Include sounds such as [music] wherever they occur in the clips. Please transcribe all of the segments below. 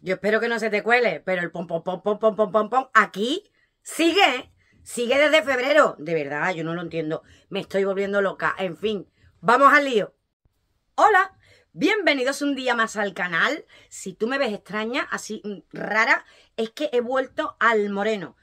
Yo espero que no se te cuele, pero el pom pom pom pom pom pom pom aquí sigue, sigue desde febrero. De verdad, yo no lo entiendo. Me estoy volviendo loca. En fin, vamos al lío. Hola, bienvenidos un día más al canal. Si tú me ves extraña, así mm, rara, es que he vuelto al moreno.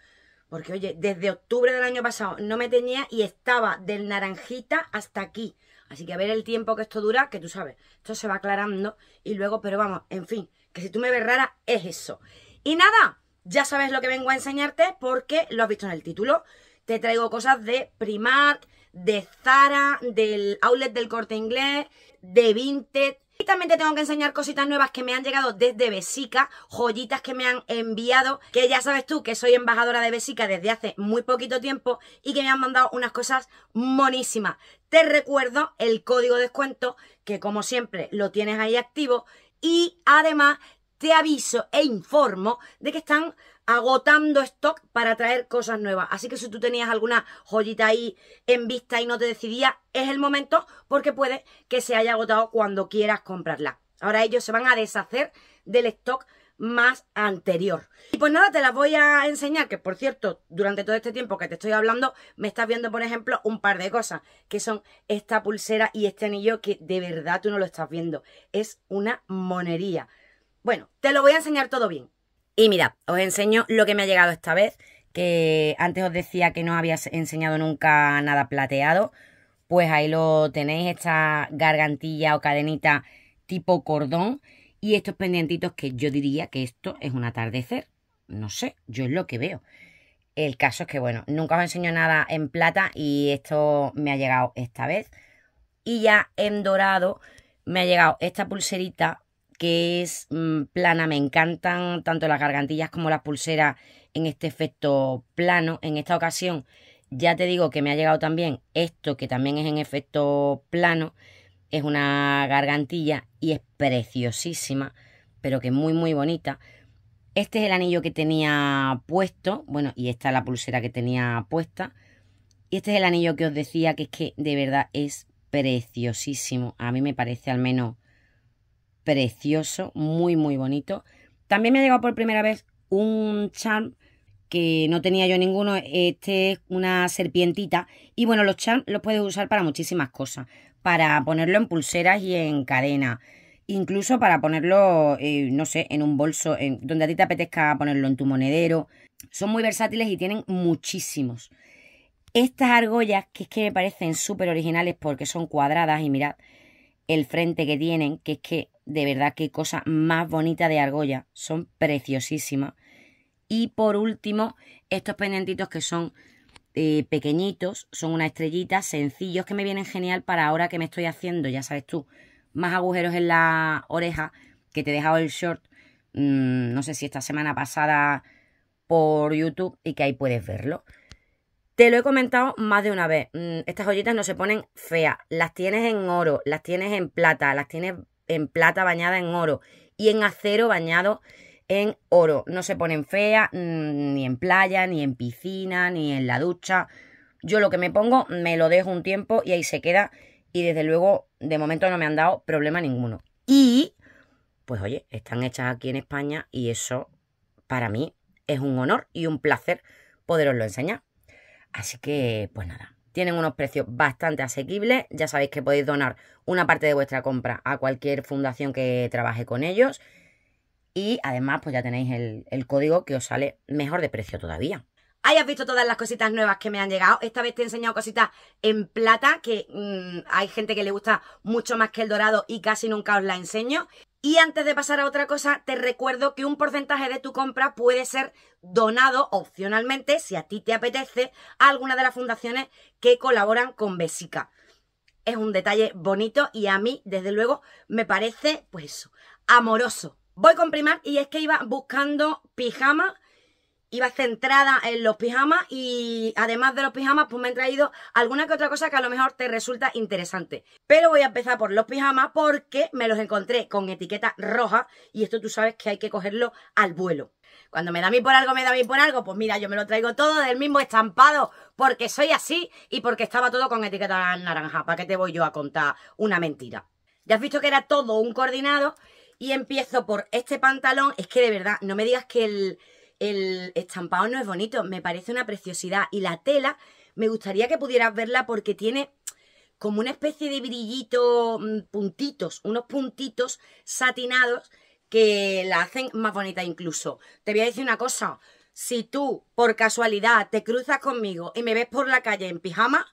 Porque oye, desde octubre del año pasado no me tenía y estaba del naranjita hasta aquí. Así que a ver el tiempo que esto dura, que tú sabes, esto se va aclarando y luego, pero vamos, en fin, que si tú me ves rara, es eso. Y nada, ya sabes lo que vengo a enseñarte porque lo has visto en el título. Te traigo cosas de Primark, de Zara, del outlet del corte inglés, de Vinted. Y también te tengo que enseñar cositas nuevas que me han llegado desde Besica, joyitas que me han enviado, que ya sabes tú que soy embajadora de Besica desde hace muy poquito tiempo y que me han mandado unas cosas monísimas. Te recuerdo el código de descuento, que como siempre lo tienes ahí activo y además te aviso e informo de que están agotando stock para traer cosas nuevas. Así que si tú tenías alguna joyita ahí en vista y no te decidías, es el momento porque puede que se haya agotado cuando quieras comprarla. Ahora ellos se van a deshacer del stock más anterior. Y pues nada, te las voy a enseñar, que por cierto, durante todo este tiempo que te estoy hablando, me estás viendo, por ejemplo, un par de cosas, que son esta pulsera y este anillo que de verdad tú no lo estás viendo. Es una monería. Bueno, te lo voy a enseñar todo bien. Y mira, os enseño lo que me ha llegado esta vez, que antes os decía que no había enseñado nunca nada plateado. Pues ahí lo tenéis, esta gargantilla o cadenita tipo cordón y estos pendientitos que yo diría que esto es un atardecer. No sé, yo es lo que veo. El caso es que, bueno, nunca os enseño nada en plata y esto me ha llegado esta vez. Y ya en dorado me ha llegado esta pulserita que es mm, plana. Me encantan tanto las gargantillas como las pulseras en este efecto plano. En esta ocasión ya te digo que me ha llegado también esto que también es en efecto plano es una gargantilla y es preciosísima, pero que es muy muy bonita. Este es el anillo que tenía puesto, bueno, y esta es la pulsera que tenía puesta. Y este es el anillo que os decía que es que de verdad es preciosísimo. A mí me parece al menos precioso, muy muy bonito. También me ha llegado por primera vez un charm que no tenía yo ninguno. Este es una serpientita. Y bueno, los charms los puedes usar para muchísimas cosas para ponerlo en pulseras y en cadena. Incluso para ponerlo, eh, no sé, en un bolso, en, donde a ti te apetezca ponerlo en tu monedero. Son muy versátiles y tienen muchísimos. Estas argollas, que es que me parecen súper originales porque son cuadradas y mirad el frente que tienen, que es que de verdad qué cosa más bonita de argolla. Son preciosísimas. Y por último, estos pendentitos que son eh, pequeñitos, son una estrellita, sencillos que me vienen genial para ahora que me estoy haciendo, ya sabes tú, más agujeros en la oreja, que te he dejado el short, mm, no sé si esta semana pasada por YouTube y que ahí puedes verlo. Te lo he comentado más de una vez, mm, estas joyitas no se ponen feas, las tienes en oro, las tienes en plata, las tienes en plata bañada en oro y en acero bañado en oro. No se ponen feas mm, ni en playa, ni en piscina, ni en la ducha. Yo lo que me pongo me lo dejo un tiempo y ahí se queda. Y desde luego, de momento no me han dado problema ninguno. Y, pues oye, están hechas aquí en España y eso para mí es un honor y un placer lo enseñar. Así que, pues nada, tienen unos precios bastante asequibles. Ya sabéis que podéis donar una parte de vuestra compra a cualquier fundación que trabaje con ellos. Y además, pues ya tenéis el, código que os sale mejor de precio todavía hayas visto todas las cositas nuevas que me han llegado. Esta vez te he enseñado cositas en plata, que mm, hay gente que le gusta mucho más que el dorado y casi nunca os la enseño. Y antes de pasar a otra cosa, te recuerdo que un porcentaje de tu compra puede ser donado opcionalmente, si a ti te apetece, a alguna de las fundaciones que colaboran con Besica. Es un detalle bonito y a mí, desde luego, me parece, pues eso, amoroso. Voy con Primark y es que iba buscando pijamas, iba centrada en los pijamas y además de los pijamas pues me han traído alguna que otra cosa que a lo mejor te resulta interesante. Pero voy a empezar por los pijamas porque me los encontré con etiqueta roja y esto tú sabes que hay que cogerlo al vuelo. Cuando me da a mí por algo, me da a por algo, pues mira, yo me lo traigo todo del mismo estampado porque soy así y porque estaba todo con etiqueta naranja. ¿Para qué te voy yo a contar una mentira? Ya has visto que era todo un coordinado y empiezo por este pantalón. Es que de verdad, no me digas que el, el estampado no es bonito. Me parece una preciosidad. Y la tela, me gustaría que pudieras verla porque tiene como una especie de brillito, mm, puntitos, unos puntitos satinados que la hacen más bonita incluso. Te voy a decir una cosa, si tú por casualidad te cruzas conmigo y me ves por la calle en pijama,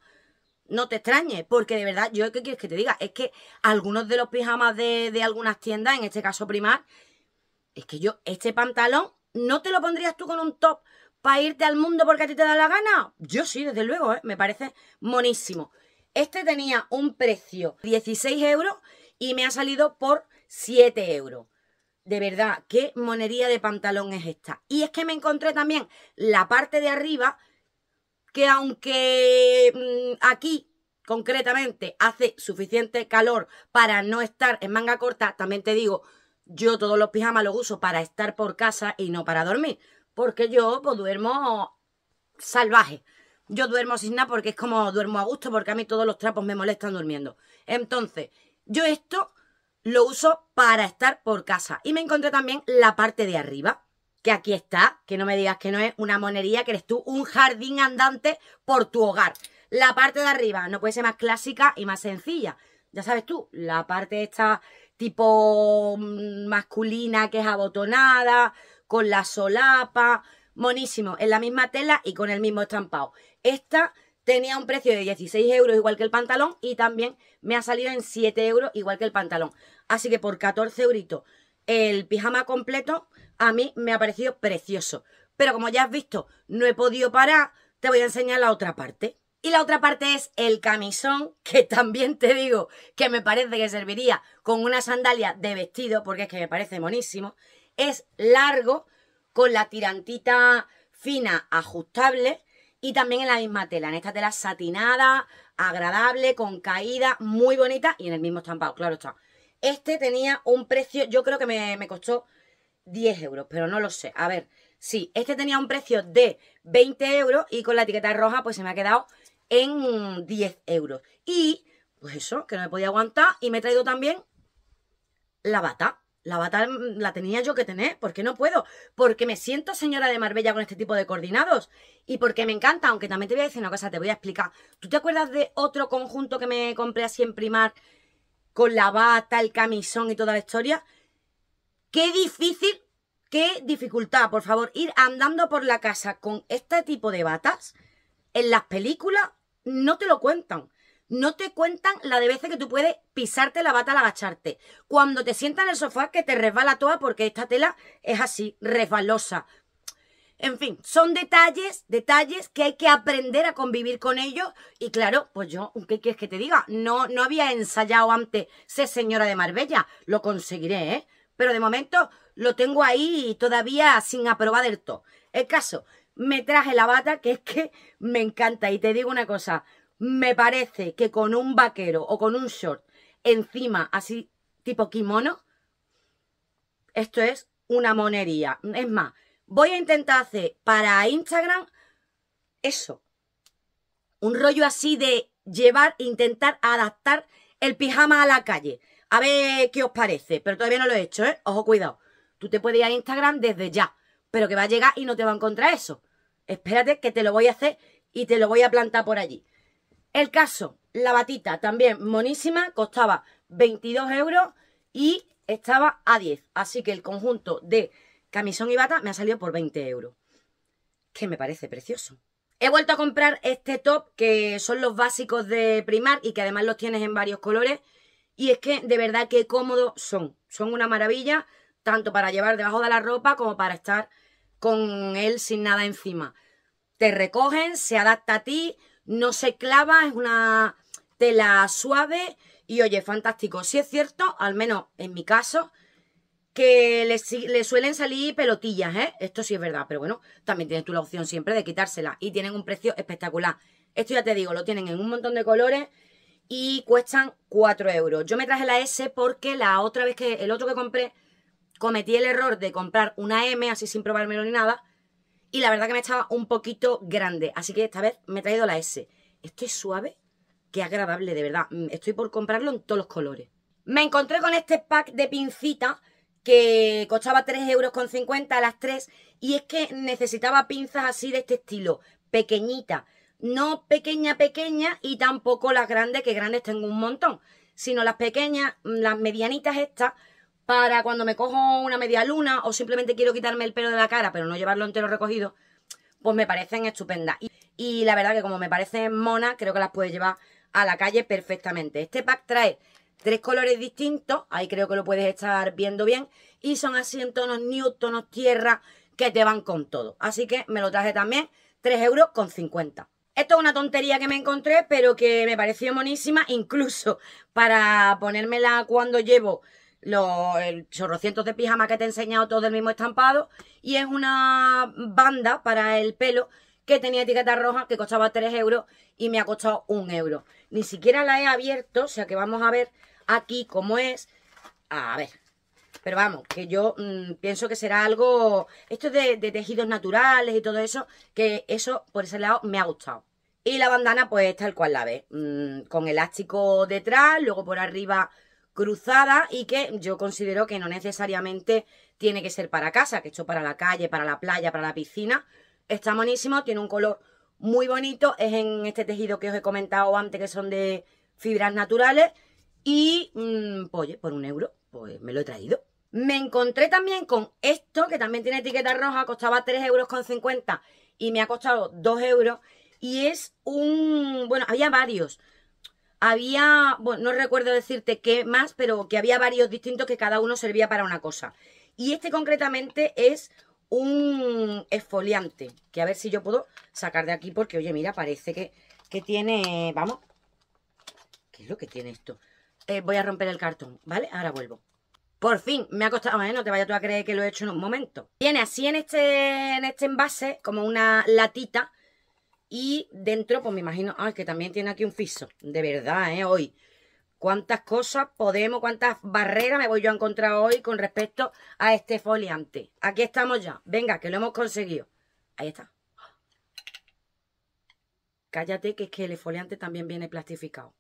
no te extrañes, porque de verdad, yo qué quieres que te diga, es que algunos de los pijamas de, algunas tiendas, en este caso Primar, es que yo, este pantalón, ¿no te lo pondrías tú con un top para irte al mundo porque a ti te da la gana? Yo sí, desde luego, ¿eh? me parece monísimo. Este tenía un precio 16 euros y me ha salido por 7 euros. De verdad, qué monería de pantalón es esta. Y es que me encontré también la parte de arriba que aunque mm, aquí concretamente hace suficiente calor para no estar en manga corta, también te digo, yo todos los pijamas los uso para estar por casa y no para dormir, porque yo pues, duermo salvaje. Yo duermo sin nada porque es como duermo a gusto, porque a mí todos los trapos me molestan durmiendo. Entonces, yo esto lo uso para estar por casa. Y me encontré también la parte de arriba que aquí está, que no me digas que no es una monería, que eres tú un jardín andante por tu hogar. La parte de arriba no puede ser más clásica y más sencilla. Ya sabes tú, la parte esta tipo mm, masculina que es abotonada, con la solapa, monísimo, en la misma tela y con el mismo estampado. Esta tenía un precio de 16 euros igual que el pantalón y también me ha salido en 7 euros igual que el pantalón. Así que por 14 euritos el pijama completo a mí me ha parecido precioso. Pero como ya has visto, no he podido parar, te voy a enseñar la otra parte. Y la otra parte es el camisón, [laughs] que también te digo que me parece que serviría con una sandalia de vestido, porque es que me parece monísimo. Es largo, con la tirantita fina ajustable y también en la misma tela, en esta tela satinada, agradable, con caída, muy bonita y en el mismo estampado, claro está. Este tenía un precio, yo creo que me, me costó 10 euros, pero no lo sé. A ver, sí, este tenía un precio de 20 euros y con la etiqueta roja pues se me ha quedado en 10 euros. Y pues eso, que no me podía aguantar y me he traído también la bata. La bata la tenía yo que tener, ¿por qué no puedo, porque me siento señora de Marbella con este tipo de coordinados y porque me encanta, aunque también te voy a decir una cosa, te voy a explicar. ¿Tú te acuerdas de otro conjunto que me compré así en Primark con la bata, el camisón y toda la historia. Qué difícil, qué dificultad, por favor, ir andando por la casa con este tipo de batas. En las películas no te lo cuentan. No te cuentan la de veces que tú puedes pisarte la bata al agacharte. Cuando te sientas en el sofá que te resbala toda porque esta tela es así, resbalosa. En fin, son detalles, detalles que hay que aprender a convivir con ellos. Y claro, pues yo, ¿qué quieres que te diga? No, no había ensayado antes ser señora de Marbella. Lo conseguiré, ¿eh? Pero de momento lo tengo ahí todavía sin aprobar del todo. El caso, me traje la bata, que es que me encanta. Y te digo una cosa, me parece que con un vaquero o con un short encima, así tipo kimono, esto es una monería. Es más, voy a intentar hacer para Instagram eso. Un rollo así de llevar, intentar adaptar el pijama a la calle. A ver qué os parece, pero todavía no lo he hecho, ¿eh? Ojo, cuidado. Tú te puedes ir a Instagram desde ya, pero que va a llegar y no te va a encontrar eso. Espérate que te lo voy a hacer y te lo voy a plantar por allí. El caso, la batita también monísima, costaba 22 euros y estaba a 10. Así que el conjunto de camisón y bata me ha salido por 20 euros. Que me parece precioso. He vuelto a comprar este top, que son los básicos de Primark y que además los tienes en varios colores. Y es que de verdad que cómodos son. Son una maravilla, tanto para llevar debajo de la ropa como para estar con él sin nada encima. Te recogen, se adapta a ti, no se clava, es una tela suave y oye, fantástico. Si es cierto, al menos en mi caso, que le, suelen salir pelotillas, ¿eh? Esto sí es verdad, pero bueno, también tienes tú la opción siempre de quitársela y tienen un precio espectacular. Esto ya te digo, lo tienen en un montón de colores y cuestan 4 euros. Yo me traje la S porque la otra vez que, el otro que compré, cometí el error de comprar una M así sin probármelo ni nada y la verdad que me estaba un poquito grande, así que esta vez me he traído la S. Esto es suave, qué agradable, de verdad. Mm, estoy por comprarlo en todos los colores. Me encontré con este pack de pincitas que costaba 3,50 euros a las 3 y es que necesitaba pinzas así de este estilo, pequeñita. No pequeña, pequeña y tampoco las grandes, que grandes tengo un montón, sino las pequeñas, mm, las medianitas estas, para cuando me cojo una media luna o simplemente quiero quitarme el pelo de la cara, pero no llevarlo entero recogido, pues me parecen estupendas. Y, la verdad que como me parecen monas, creo que las puedes llevar a la calle perfectamente. Este pack trae tres colores distintos, ahí creo que lo puedes estar viendo bien, y son así en tonos nude, tierra, que te van con todo. Así que me lo traje también, 3,50 euros con Esto es una tontería que me encontré, pero que me pareció monísima, incluso para ponérmela cuando llevo los chorrocientos de pijama que te he enseñado todo del mismo estampado. Y es una banda para el pelo que tenía etiqueta roja, que costaba 3 euros y me ha costado 1 euro. Ni siquiera la he abierto, o sea que vamos a ver aquí cómo es. A ver, pero vamos, que yo mm, pienso que será algo... Esto de, de tejidos naturales y todo eso, que eso por ese lado me ha gustado. Y la bandana pues tal cual la ve, con mm, con elástico detrás, luego por arriba cruzada y que yo considero que no necesariamente tiene que ser para casa, que esto para la calle, para la playa, para la piscina, Está buenísimo, tiene un color muy bonito. Es en este tejido que os he comentado antes, que son de fibras naturales. Y, mm, pues, oye, por un euro, pues me lo he traído. Me encontré también con esto, que también tiene etiqueta roja, costaba 3,50 euros y me ha costado 2 euros. Y es un... bueno, había varios. Había, bueno, no recuerdo decirte qué más, pero que había varios distintos que cada uno servía para una cosa. Y este concretamente es un esfoliante, que a ver si yo puedo sacar de aquí, porque, oye, mira, parece que, que tiene, vamos, ¿qué es lo que tiene esto? Eh, voy a romper el cartón, ¿vale? Ahora vuelvo. Por fin, me ha costado, ¿eh? no te vayas tú a creer que lo he hecho en un momento. Tiene así en este, en este envase, como una latita, y dentro, pues me imagino, ay, que también tiene aquí un fiso, de verdad, ¿eh? Hoy, cuántas cosas podemos, cuántas barreras me voy yo a encontrar hoy con respecto a este foliante. Aquí estamos ya. Venga, que lo hemos conseguido. Ahí está. Cállate que es que el foliante también viene plastificado.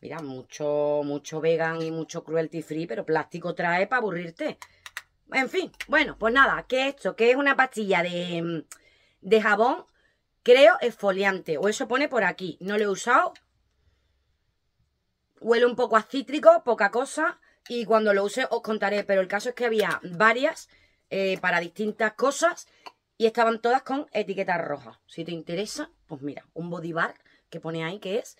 Mira, mucho, mucho vegan y mucho cruelty free, pero plástico trae para aburrirte. En fin, bueno, pues nada, ¿Qué es esto, que es una pastilla de, mm, de jabón, creo, esfoliante. O eso pone por aquí. No lo he usado Huele un poco a cítrico, poca cosa. Y cuando lo use os contaré. Pero el caso es que había varias eh, para distintas cosas. Y estaban todas con etiqueta roja Si te interesa, pues mira, un body bar que pone ahí que es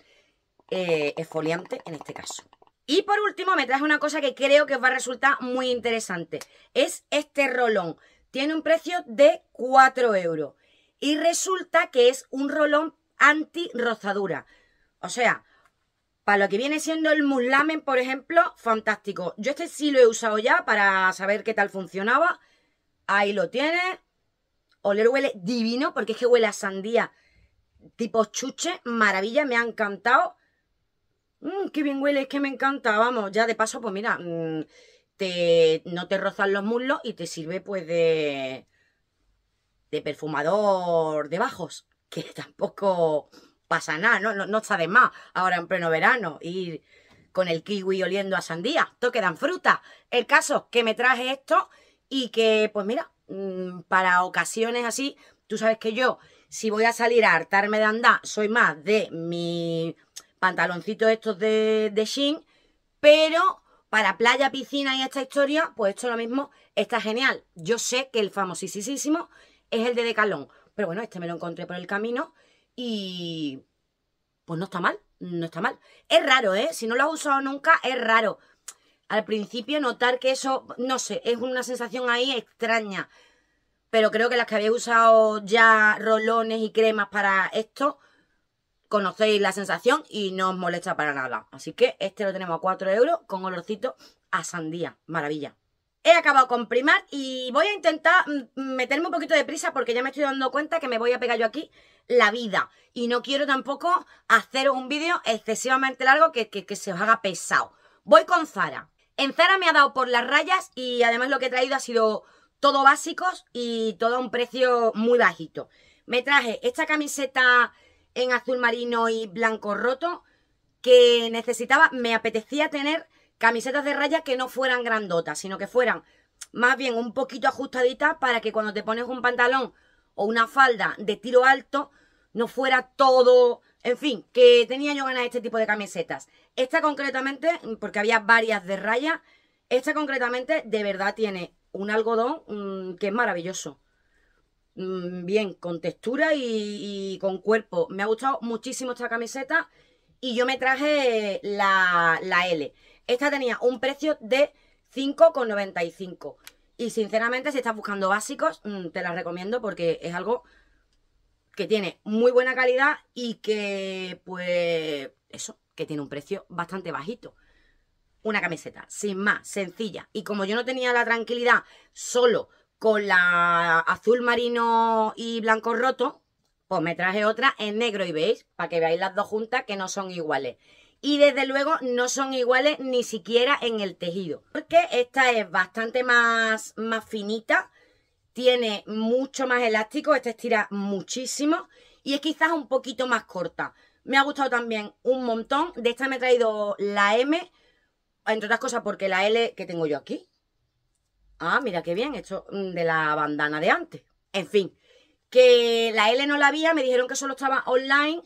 eh, esfoliante en este caso. Y por último me traje una cosa que creo que os va a resultar muy interesante. Es este rolón. Tiene un precio de 4 euros. Y resulta que es un rolón anti rozadura. O sea, lo que viene siendo el muslamen, por ejemplo, fantástico. Yo este sí lo he usado ya para saber qué tal funcionaba. Ahí lo tiene. Oler huele divino porque es que huele a sandía tipo chuche. Maravilla, me ha encantado. Mm, qué bien huele, es que me encanta. Vamos, ya de paso, pues mira, mm, te, no te rozan los muslos y te sirve pues de, de perfumador de bajos. [laughs] Que tampoco pasa nada, no, no, está de más ahora en pleno verano ir con el kiwi oliendo a sandía, esto dan fruta. El caso que me traje esto y que, pues mira, mm, para ocasiones así, tú sabes que yo, si voy a salir a hartarme de andar, soy más de mi pantaloncitos estos de, de jean, pero para playa, piscina y esta historia, pues esto lo mismo está genial. Yo sé que el famosísimo es el de Decalón, pero bueno, este me lo encontré por el camino y pues no está mal, no está mal. Es raro, ¿eh? Si no lo has usado nunca, es raro. Al principio notar que eso, no sé, es una sensación ahí extraña. Pero creo que las que habéis usado ya rolones y cremas para esto, conocéis la sensación y no os molesta para nada. Así que este lo tenemos a 4 euros con olorcito a sandía. Maravilla. He acabado con primar y voy a intentar mm, meterme un poquito de prisa porque ya me estoy dando cuenta que me voy a pegar yo aquí la vida. Y no quiero tampoco hacer un vídeo excesivamente largo que, se os haga pesado. Voy con Zara. En Zara me ha dado por las rayas y además lo que he traído ha sido todo básicos y todo a un precio muy bajito. Me traje esta camiseta en azul marino y blanco roto que necesitaba, me apetecía tener Camisetas de raya que no fueran grandotas, sino que fueran más bien un poquito ajustaditas para que cuando te pones un pantalón o una falda de tiro alto no fuera todo... En fin, que tenía yo ganas de este tipo de camisetas. Esta concretamente, porque había varias de raya, esta concretamente de verdad tiene un algodón mm, que es maravilloso mm, bien, con textura y, con cuerpo. Me ha gustado muchísimo esta camiseta y yo me traje la, la L. Esta tenía un precio de 5,95. Y sinceramente, si estás buscando básicos, mm, te la recomiendo porque es algo que tiene muy buena calidad y que, pues, eso, que tiene un precio bastante bajito. Una camiseta, sin más, sencilla. Y como yo no tenía la tranquilidad solo con la azul marino y blanco roto, pues me traje otra en negro y veis, para que veáis las dos juntas que no son iguales y desde luego no son iguales ni siquiera en el tejido. Porque esta es bastante más, más finita, tiene mucho más elástico, esta estira muchísimo y es quizás un poquito más corta. Me ha gustado también un montón. De esta me he traído la M, entre otras cosas porque la L que tengo yo aquí. Ah, mira qué bien, esto mm, de la bandana de antes. En fin, que la L no la había, me dijeron que solo estaba online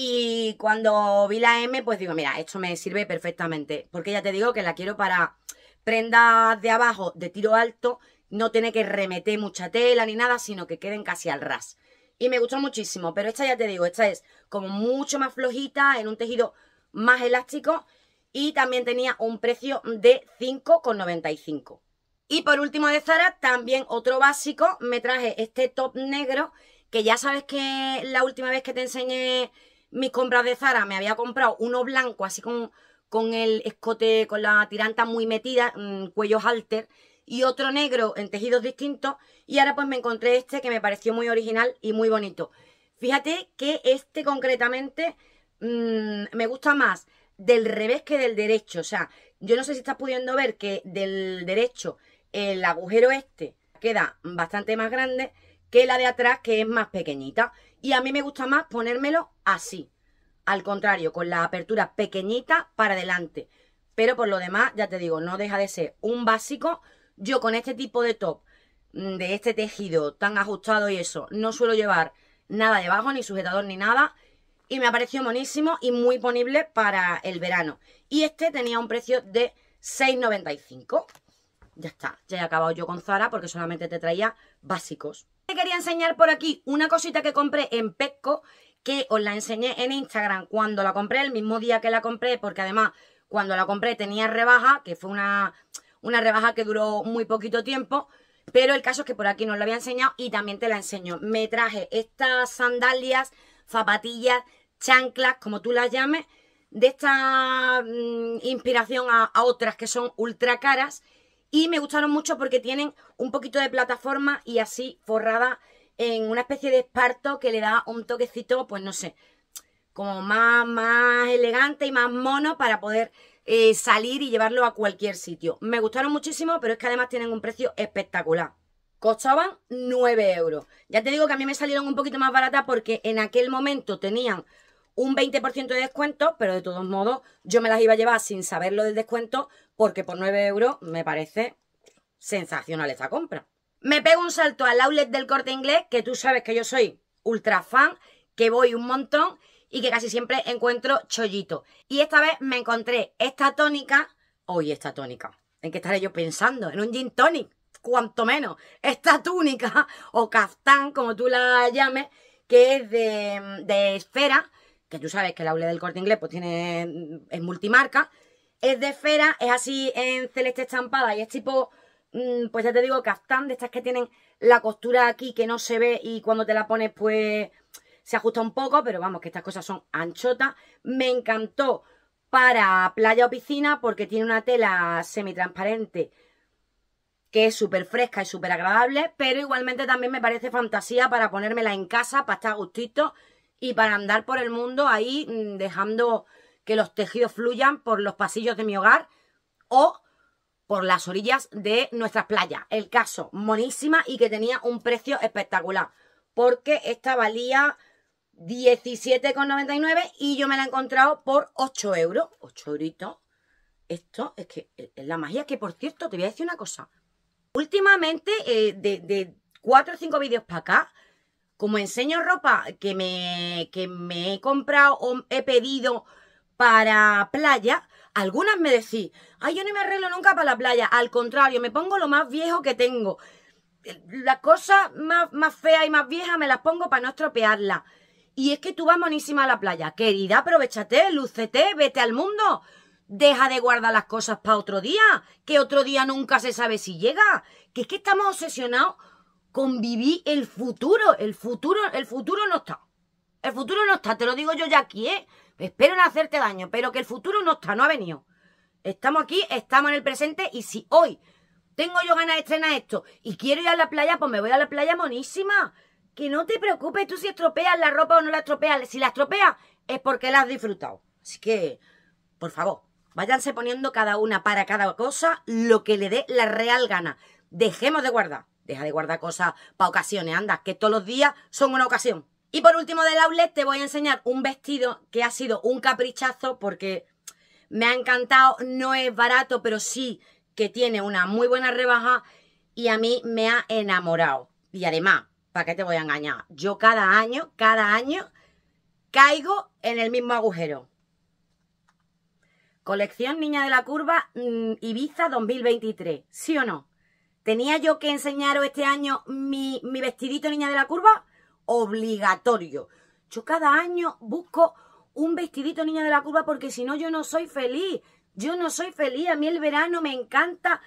y cuando vi la M, pues digo, mira, esto me sirve perfectamente. Porque ya te digo que la quiero para prendas de abajo de tiro alto. No tiene que remeter mucha tela ni nada, sino que queden casi al ras. Y me gustó muchísimo, pero esta ya te digo, esta es como mucho más flojita, en un tejido más elástico. Y también tenía un precio de 5,95. Y por último de Zara, también otro básico, me traje este top negro, que ya sabes que la última vez que te enseñé mis compras de Zara me había comprado uno blanco, así con, el escote, con la tiranta muy metida, mm, cuello halter, y otro negro en tejidos distintos. Y ahora pues me encontré este que me pareció muy original y muy bonito. Fíjate que este concretamente mm, me gusta más del revés que del derecho. O sea, yo no sé si estás pudiendo ver que del derecho el agujero este queda bastante más grande que la de atrás que es más pequeñita. Y a mí me gusta más ponérmelo así. Al contrario, con la apertura pequeñita para adelante. Pero por lo demás, ya te digo, no deja de ser un básico. Yo con este tipo de top, mm, de este tejido tan ajustado y eso, no suelo llevar nada debajo, ni sujetador ni nada. Y me ha parecido monísimo y muy ponible para el verano. Y este tenía un precio de 6,95 ya está, ya he acabado yo con Zara porque solamente te traía básicos. Te quería enseñar por aquí una cosita que compré en Pesco que os la enseñé en Instagram cuando la compré, el mismo día que la compré, porque además cuando la compré tenía rebaja, que fue una, rebaja que duró muy poquito tiempo, pero el caso es que por aquí no la había enseñado y también te la enseño. Me traje estas sandalias, zapatillas, chanclas, como tú las llames, de esta mm, inspiración a, a otras que son ultra caras, y me gustaron mucho porque tienen un poquito de plataforma y así forrada en una especie de esparto que le da un toquecito, pues no sé, como más, más elegante y más mono para poder eh, salir y llevarlo a cualquier sitio. Me gustaron muchísimo, pero es que además tienen un precio espectacular. Costaban 9 euros. Ya te digo que a mí me salieron un poquito más baratas porque en aquel momento tenían un 20% de descuento, pero de todos modos yo me las iba a llevar sin saberlo del descuento porque por 9 euros me parece sensacional esta compra. Me pego un salto al outlet del corte inglés, que tú sabes que yo soy ultra fan, que voy un montón y que casi siempre encuentro chollito. Y esta vez me encontré esta tónica, hoy esta tónica, ¿en qué estaré yo pensando? En un gin tonic, cuanto menos. Esta túnica o caftán, como tú la llames, que es de, de esfera, que tú sabes que el aule del corte inglés pues tiene, mm, es multimarca, es de esfera, es así en celeste estampada y es tipo, mm, pues ya te digo, caftán, de estas que tienen la costura aquí que no se ve y cuando te la pones pues se ajusta un poco, pero vamos, que estas cosas son anchotas. Me encantó para playa o piscina porque tiene una tela semitransparente que es súper fresca y súper agradable, pero igualmente también me parece fantasía para ponérmela en casa, para estar a gustito y para andar por el mundo ahí mm, dejando que los tejidos fluyan por los pasillos de mi hogar o por las orillas de nuestras playas. El caso, monísima y que tenía un precio espectacular, porque esta valía 17,99 y yo me la he encontrado por 8 euros. 8 euritos. Esto es que es eh, la magia, que por cierto, te voy a decir una cosa. Últimamente, eh, de, de 4 o 5 vídeos para acá, como enseño ropa que me, que me he comprado o he pedido para playa, algunas me decís, ay, yo no me arreglo nunca para la playa, al contrario, me pongo lo más viejo que tengo. Las cosas más, más feas y más viejas me las pongo para no estropearlas. Y es que tú vas monísima a la playa, querida, aprovechate, lúcete, vete al mundo. Deja de guardar las cosas para otro día, que otro día nunca se sabe si llega. Que es que estamos obsesionados conviví el futuro. El futuro, el futuro no está. El futuro no está, te lo digo yo ya aquí, ¿eh? Espero no hacerte daño, pero que el futuro no está, no ha venido. Estamos aquí, estamos en el presente y si hoy tengo yo ganas de estrenar esto y quiero ir a la playa, pues me voy a la playa monísima. Que no te preocupes tú si estropeas la ropa o no la estropeas. Si la estropeas es porque la has disfrutado. Así que, por favor, váyanse poniendo cada una para cada cosa lo que le dé la real gana. Dejemos de guardar. Deja de guardar cosas para ocasiones, anda, que todos los días son una ocasión. Y por último del outlet te voy a enseñar un vestido que ha sido un caprichazo porque me ha encantado, no es barato, pero sí que tiene una muy buena rebaja y a mí me ha enamorado. Y además, ¿para qué te voy a engañar? Yo cada año, cada año caigo en el mismo agujero. Colección Niña de la Curva mm, Ibiza 2023, ¿sí o no? ¿Tenía yo que enseñaros este año mi, vestidito niña de la curva? Obligatorio. Yo cada año busco un vestidito niña de la curva porque si no yo no soy feliz. Yo no soy feliz. A mí el verano me encanta.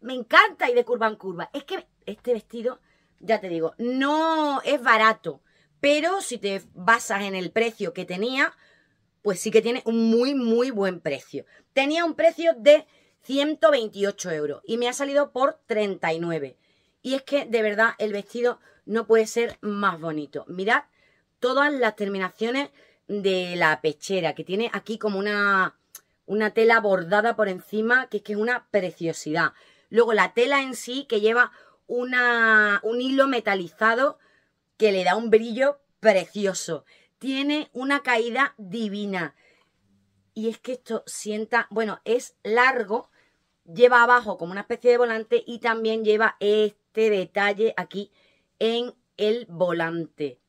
Me encanta ir de curva en curva. Es que este vestido, ya te digo, no es barato. Pero si te basas en el precio que tenía, pues sí que tiene un muy, muy buen precio. Tenía un precio de 128 euros y me ha salido por 39. Y es que de verdad el vestido no puede ser más bonito. Mirad todas las terminaciones de la pechera que tiene aquí como una, una tela bordada por encima que es que es una preciosidad. Luego la tela en sí que lleva una, un hilo metalizado que le da un brillo precioso. Tiene una caída divina. Y es que esto sienta, bueno, es largo, lleva abajo como una especie de volante y también lleva este detalle aquí en el volante.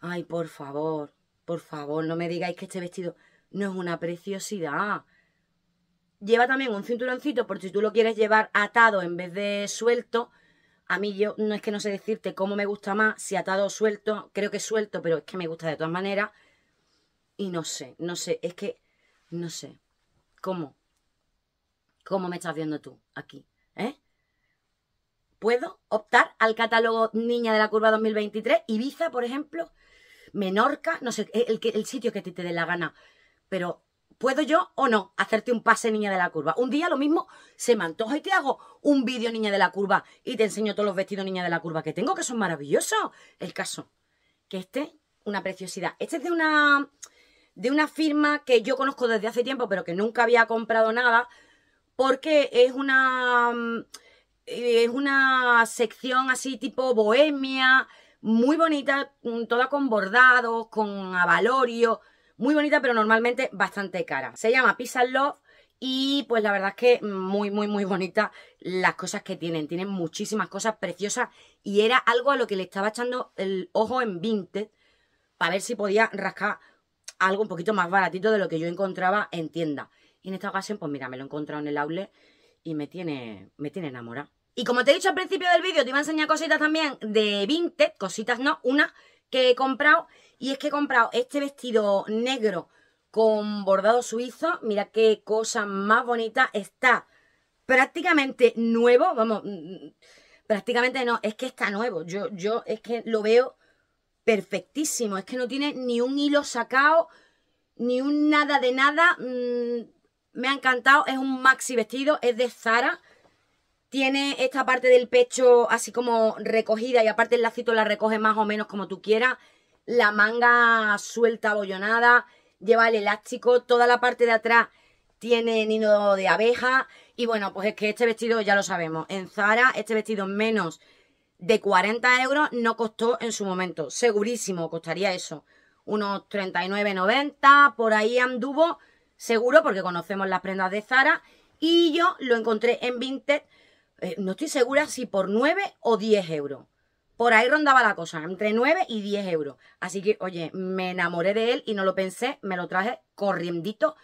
Ay, por favor, por favor, no me digáis que este vestido no es una preciosidad. Lleva también un cinturoncito por si tú lo quieres llevar atado en vez de suelto. A mí yo no es que no sé decirte cómo me gusta más, si atado o suelto, creo que suelto, pero es que me gusta de todas maneras. Y no sé, no sé, es que, no sé, ¿cómo? como me estás viendo tú aquí, ¿eh? Puedo optar al catálogo Niña de la Curva 2023, Ibiza, por ejemplo, Menorca, no sé, eh, el, el sitio que te, te dé la gana, pero ¿puedo yo o no hacerte un pase Niña de la Curva? Un día lo mismo se me antoja y te hago un vídeo Niña de la Curva y te enseño todos los vestidos Niña de la Curva que tengo, que son maravillosos. El caso, que este, una preciosidad. Este es de una, de una firma que yo conozco desde hace tiempo, pero que nunca había comprado nada, porque es una, mm, es una sección así tipo bohemia, muy bonita, mm, toda con bordados, con avalorio, muy bonita pero normalmente bastante cara. Se llama Pisa Love y pues la verdad es que muy, muy, muy bonita las cosas que tienen. Tienen muchísimas cosas preciosas y era algo a lo que le estaba echando el ojo en Vinted para ver si podía rascar algo un poquito más baratito de lo que yo encontraba en tienda. Y en esta ocasión, pues mira, me lo he encontrado en el aule y me tiene, me tiene enamorada. Y como te he dicho al principio del vídeo, te iba a enseñar cositas también de Vinted, cositas no, una que he comprado. Y es que he comprado este vestido negro con bordado suizo. Mira qué cosa más bonita. Está prácticamente nuevo, vamos, mm, mm, prácticamente no, es que está nuevo. Yo, yo es que lo veo perfectísimo. Es que no tiene ni un hilo sacado, ni un nada de nada. Mm, me ha encantado, es un maxi vestido, es de Zara. Tiene esta parte del pecho así como recogida y aparte el lacito la recoge más o menos como tú quieras. La manga suelta, abollonada, lleva el elástico, toda la parte de atrás tiene nido de abeja. Y bueno, pues es que este vestido ya lo sabemos. En Zara, este vestido menos de 40 euros no costó en su momento. Segurísimo, costaría eso. Unos 39,90, por ahí anduvo seguro, porque conocemos las prendas de Zara. Y yo lo encontré en Vinted, eh, no estoy segura si por 9 o 10 euros. Por ahí rondaba la cosa, entre 9 y 10 euros. Así que, oye, me enamoré de él y no lo pensé, me lo traje corriendito.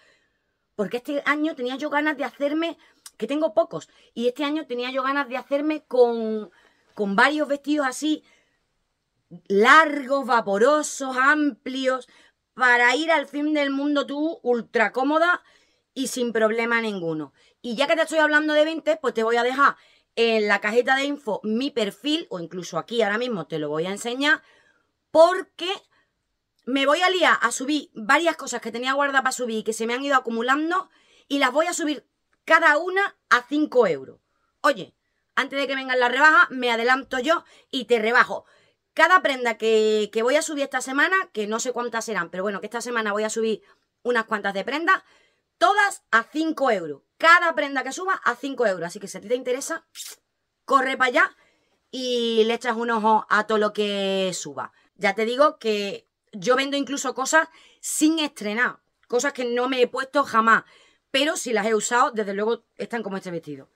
Porque este año tenía yo ganas de hacerme, que tengo pocos, y este año tenía yo ganas de hacerme con, con varios vestidos así, largos, vaporosos, amplios, para ir al fin del mundo tú ultra cómoda y sin problema ninguno. Y ya que te estoy hablando de 20, pues te voy a dejar en la cajita de info mi perfil, o incluso aquí ahora mismo te lo voy a enseñar, porque me voy a liar a subir varias cosas que tenía guardada para subir y que se me han ido acumulando, y las voy a subir cada una a 5 euros. Oye, antes de que vengan las rebajas, me adelanto yo y te rebajo cada prenda que, voy a subir esta semana, que no sé cuántas serán, pero bueno, que esta semana voy a subir unas cuantas de prendas, todas a 5 euros. Cada prenda que suba a 5 euros. Así que si a ti te interesa, corre para allá y le echas un ojo a todo lo que suba. Ya te digo que yo vendo incluso cosas sin estrenar, cosas que no me he puesto jamás, pero si las he usado, desde luego están como este vestido.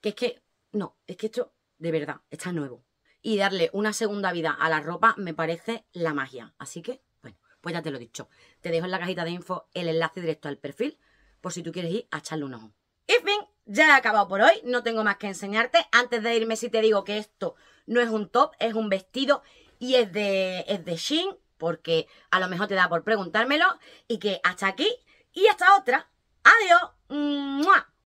Que es que, no, es que esto, de verdad, está nuevo y darle una segunda vida a la ropa me parece la magia. Así que, bueno, pues ya te lo he dicho. Te dejo en la cajita de info el enlace directo al perfil por si tú quieres ir a echarle un ojo. Y fin, ya he acabado por hoy, no tengo más que enseñarte. Antes de irme, si te digo que esto no es un top, es un vestido y es de, es de Shein, porque a lo mejor te da por preguntármelo. Y que hasta aquí y hasta otra. Adiós.